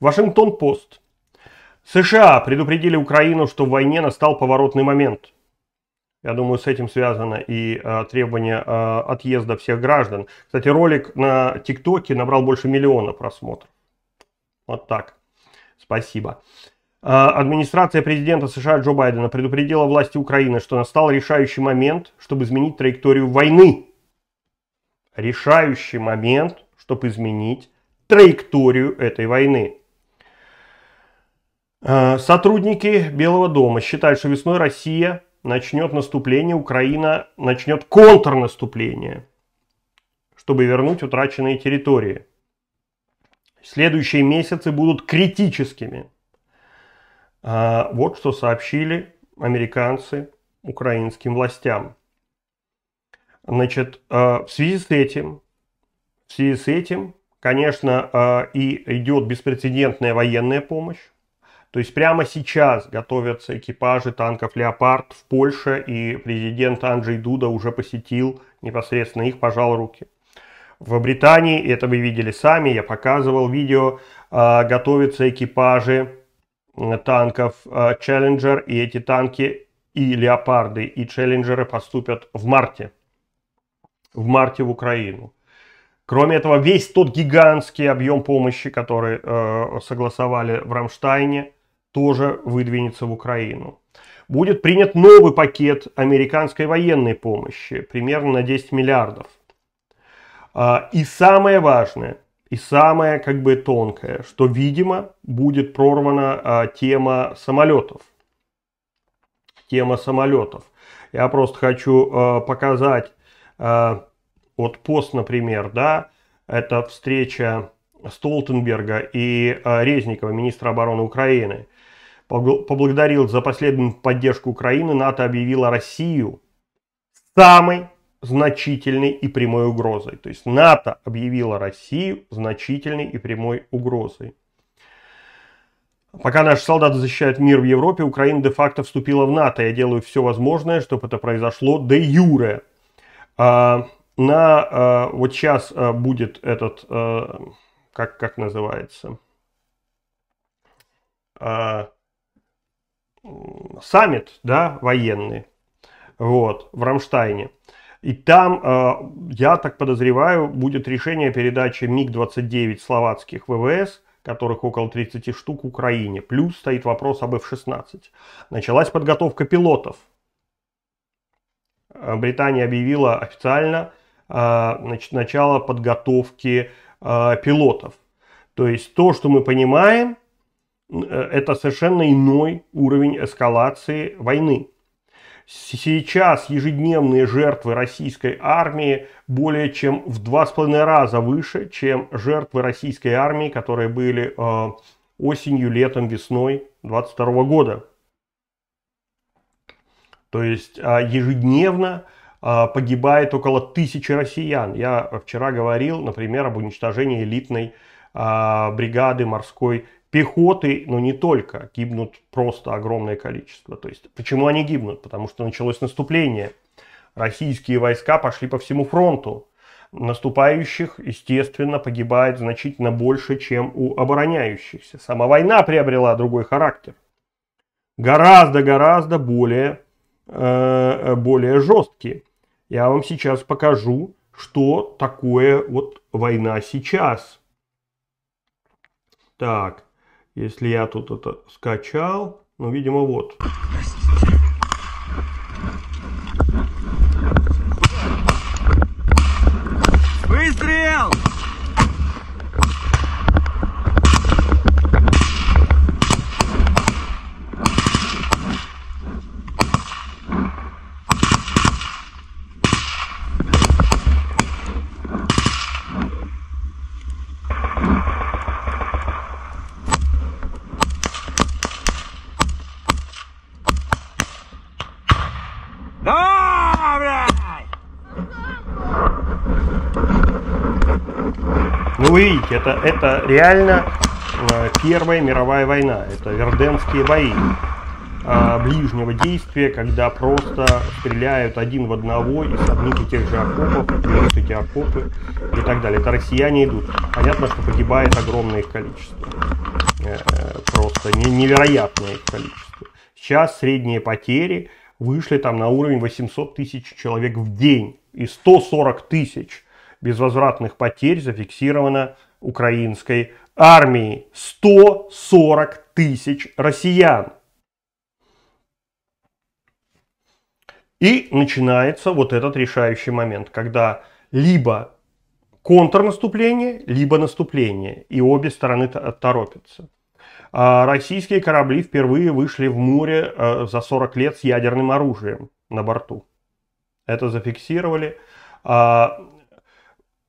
Вашингтон-Пост. США предупредили Украину, что в войне настал поворотный момент. Я думаю, с этим связано и э, а, требование э, а, отъезда всех граждан. Кстати, ролик на ТикТоке набрал больше миллиона просмотров. Вот так. Спасибо. А, администрация президента США Джо Байдена предупредила власти Украины, что настал решающий момент, чтобы изменить траекторию войны. Решающий момент, чтобы изменить траекторию этой войны. Э, сотрудники Белого дома считают, что весной Россия начнет наступление, Украина начнет контрнаступление, чтобы вернуть утраченные территории. Следующие месяцы будут критическими. Э, вот что сообщили американцы украинским властям. Значит, э, в связи с этим, в связи с этим, конечно, и идет беспрецедентная военная помощь то есть прямо сейчас готовятся экипажи танков «Леопард» в Польше, и президент Анджей Дуда уже посетил непосредственно их, пожал руки. В Британии, это вы видели сами, я показывал видео, а, готовятся экипажи э, танков а, Челленджер и эти танки и леопарды, и челленджеры поступят в марте. В марте в Украину. Кроме этого, весь тот гигантский объем помощи, который э, согласовали в Рамштайне, тоже выдвинется в Украину. Будет принят новый пакет американской военной помощи, примерно на 10 миллиардов. А, и самое важное, и самое как бы тонкое, что, видимо, будет прорвана а, тема самолетов. Тема самолетов. Я просто хочу а, показать вот пост, например, да, это встреча Столтенберга и Резникова, министра обороны Украины – поблагодарил за последнюю поддержку Украины, НАТО объявила Россию самой значительной и прямой угрозой. То есть НАТО объявила Россию значительной и прямой угрозой. Пока наши солдаты защищают мир в Европе, Украина де-факто вступила в НАТО. Я делаю все возможное, чтобы это произошло де юре. А, на а, вот сейчас а, будет этот, а, как, как называется, а, саммит да, военный вот, в Рамштайне. И там, э, я так подозреваю, будет решение передачи МиГ-29 словацких ВВС, которых около 30 штук в Украине. Плюс стоит вопрос об F-16. Началась подготовка пилотов. Э, Британия объявила официально значит, э, начало подготовки пилотов. То есть то, что мы понимаем, Э, это совершенно иной уровень эскалации войны. Сейчас ежедневные жертвы российской армии более чем в два с половиной раза выше, чем жертвы российской армии, которые были э, осенью, летом, весной 22 года. То есть а, ежедневно а, погибает около тысячи россиян. Я вчера говорил, например, об уничтожении элитной а, бригады морской пехоты, но ну, не только, гибнут просто огромное количество. То есть, почему они гибнут? Потому что началось наступление. Российские войска пошли по всему фронту. Наступающих, естественно, погибает значительно больше, чем у обороняющихся. Сама война приобрела другой характер. Гораздо-гораздо более, э, более жесткий. Я вам сейчас покажу, что такое вот война сейчас. Так, если я тут это скачал, ну, видимо, вот. Простите. Ну вы видите, это, это реально э, Первая мировая война. Это верденские бои а, ближнего действия, когда просто стреляют один в одного из одних и тех же окопов, берут эти окопы и так далее. Это россияне идут. Понятно, что погибает огромное их количество. Э, э, просто невероятное их количество. Сейчас средние потери вышли там на уровень 800 тысяч человек в день. И 140 тысяч безвозвратных потерь зафиксировано украинской армией. 140 тысяч россиян. И начинается вот этот решающий момент, когда либо контрнаступление, либо наступление, и обе стороны торопятся. А российские корабли впервые вышли в море э, за 40 лет с ядерным оружием на борту. Это зафиксировали. А,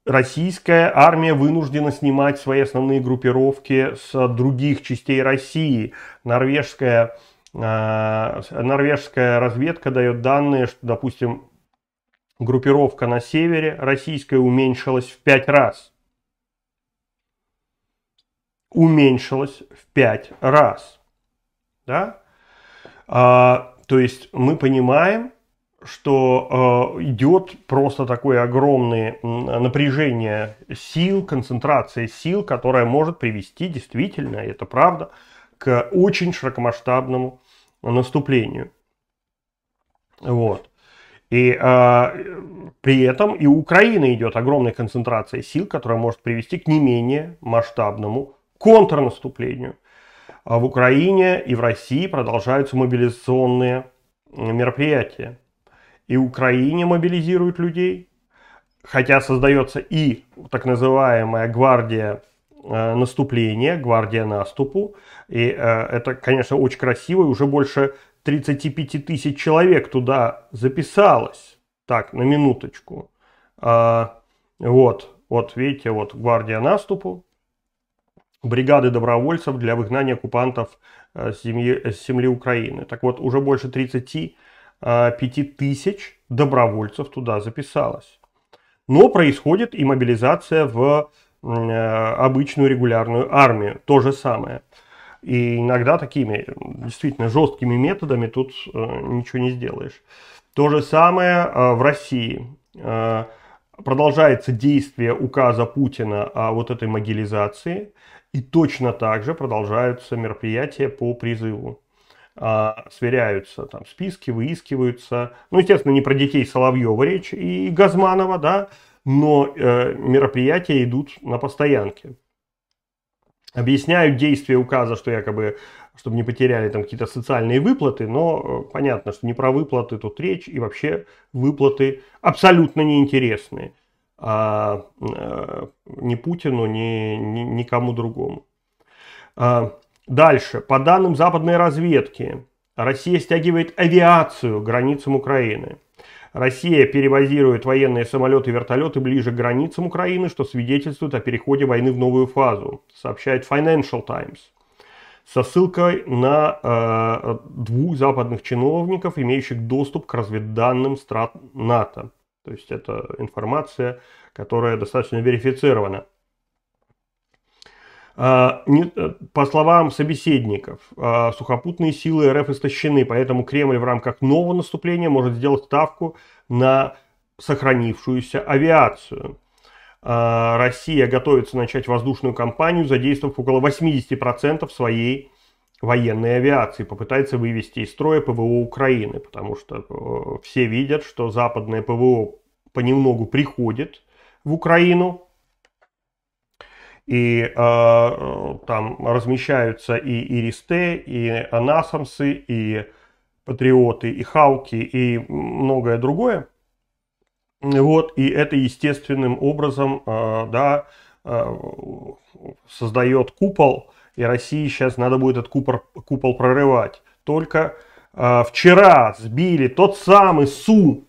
российская армия вынуждена снимать свои основные группировки с других частей России. Норвежская, а, норвежская разведка дает данные, что, допустим, группировка на севере российская уменьшилась в пять раз – уменьшилось в 5 раз. Да? А, то есть мы понимаем, что э, идет просто такое огромное напряжение сил, концентрация сил, которая может привести действительно, это правда, к очень широкомасштабному наступлению. Вот. И э, при этом и у Украины идет огромная концентрация сил, которая может привести к не менее масштабному контрнаступлению. А в Украине и в России продолжаются мобилизационные мероприятия. И Украине мобилизируют людей, хотя создается и так называемая гвардия э, наступления, гвардия наступу. И э, это, конечно, очень красиво, и уже больше 35 тысяч человек туда записалось. Так, на минуточку. А, вот, вот, видите, вот гвардия наступу, бригады добровольцев для выгнания оккупантов э, э, с земли, Украины. Так вот, уже больше 35 э, тысяч добровольцев туда записалось. Но происходит и мобилизация в обычную регулярную армию. То же самое. И иногда такими действительно жесткими методами тут ничего не сделаешь. То же самое в России продолжается действие указа Путина о вот этой могилизации, и точно так же продолжаются мероприятия по призыву. А, сверяются там списки, выискиваются. Ну, естественно, не про детей Соловьева речь и Газманова, да, но э, мероприятия идут на постоянке объясняют действие указа, что якобы чтобы не потеряли там какие-то социальные выплаты, но э, понятно, что не про выплаты тут речь, и вообще выплаты абсолютно неинтересные а, а, ни Путину, ни, ни никому другому. А, дальше. По данным западной разведки, Россия стягивает авиацию к границам Украины. Россия перебазирует военные самолеты и вертолеты ближе к границам Украины, что свидетельствует о переходе войны в новую фазу, сообщает Financial Times со ссылкой на э, двух западных чиновников, имеющих доступ к разведданным страт НАТО. То есть это информация, которая достаточно верифицирована. А, э, по словам собеседников, а, сухопутные силы РФ истощены, поэтому Кремль в рамках нового наступления может сделать ставку на сохранившуюся авиацию. А, Россия готовится начать воздушную кампанию, задействовав около 80% своей военной авиации, попытается вывести из строя ПВО Украины, потому что э, все видят, что западное ПВО понемногу приходит в Украину, и э, там размещаются и Иристе, и Анасамсы, и Патриоты, и Хауки, и многое другое. Вот, и это естественным образом, э, да, э, создает купол, и России сейчас надо будет этот купол, купол прорывать. Только э, вчера сбили тот самый Су,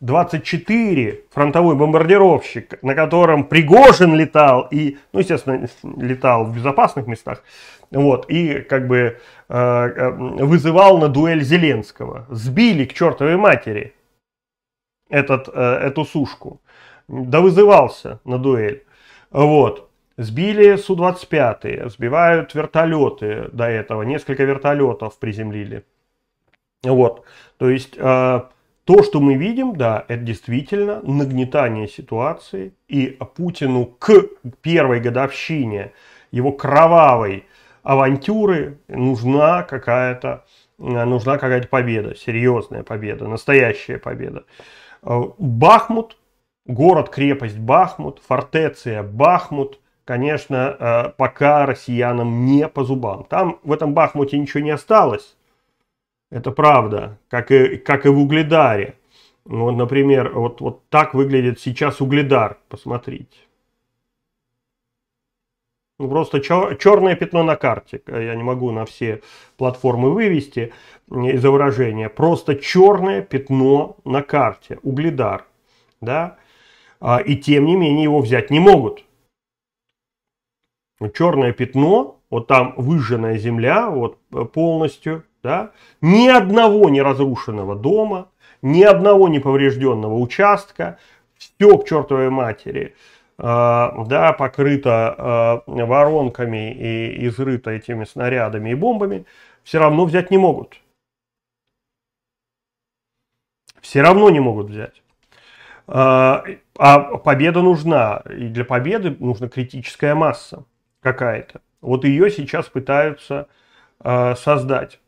24 фронтовой бомбардировщик, на котором Пригожин летал и, ну, естественно, летал в безопасных местах, вот, и как бы э, э, вызывал на дуэль Зеленского. Сбили к чертовой матери этот, э, эту сушку. Да вызывался на дуэль. Вот. Сбили Су-25, сбивают вертолеты до этого, несколько вертолетов приземлили. Вот, то есть... Э, то, что мы видим, да, это действительно нагнетание ситуации. И Путину к первой годовщине его кровавой авантюры нужна какая-то э, нужна какая-то победа, серьезная победа, настоящая победа. Э, Бахмут, город-крепость Бахмут, фортеция Бахмут, конечно, э, пока россиянам не по зубам. Там в этом Бахмуте ничего не осталось это правда, как и, как и в угледаре. Вот, например, вот, вот так выглядит сейчас угледар, посмотрите. Ну, просто чер черное пятно на карте. А я не могу на все платформы вывести э, изображение. Просто черное пятно на карте. Угледар. Да? А, и тем не менее его взять не могут. Ну, черное пятно, вот там выжженная земля, вот э, полностью. Да? Ни одного не разрушенного дома, ни одного не поврежденного участка. Все к чертовой матери э, да, покрыто э, воронками и изрыто этими снарядами и бомбами, все равно взять не могут. Все равно не могут взять. А, а победа нужна. И для победы нужна критическая масса какая-то. Вот ее сейчас пытаются создать.